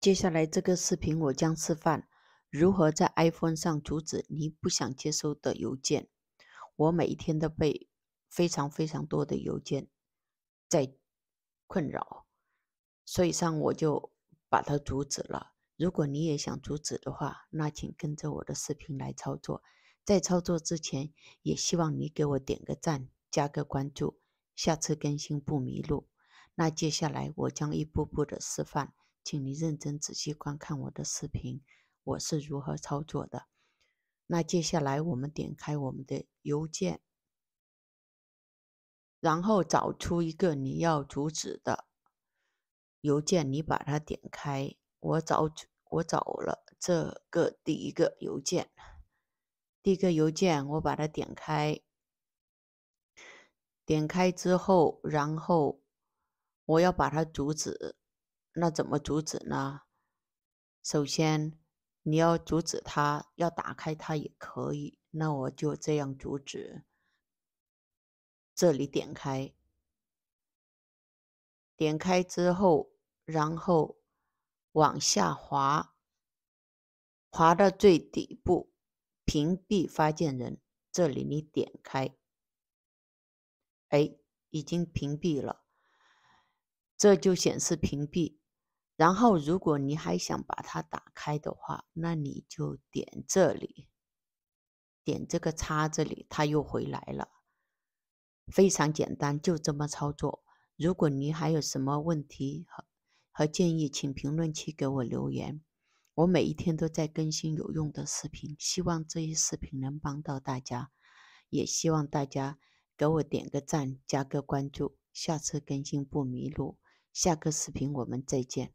接下来这个视频，我将示范如何在 iPhone 上阻止你不想接收的邮件。我每一天都被非常非常多的邮件在困扰，所以上我就把它阻止了。如果你也想阻止的话，那请跟着我的视频来操作。在操作之前，也希望你给我点个赞，加个关注，下次更新不迷路。那接下来我将一步步的示范。请你认真仔细观看我的视频，我是如何操作的。那接下来我们点开我们的邮件，然后找出一个你要阻止的邮件，你把它点开。我找我找了这个第一个邮件，第一个邮件我把它点开，点开之后，然后我要把它阻止。那怎么阻止呢？首先，你要阻止它，要打开它也可以。那我就这样阻止。这里点开，点开之后，然后往下滑，滑到最底部，屏蔽发件人。这里你点开，哎，已经屏蔽了，这就显示屏蔽。然后，如果你还想把它打开的话，那你就点这里，点这个叉这里，它又回来了。非常简单，就这么操作。如果您还有什么问题和和建议，请评论区给我留言。我每一天都在更新有用的视频，希望这些视频能帮到大家。也希望大家给我点个赞，加个关注，下次更新不迷路。下个视频我们再见。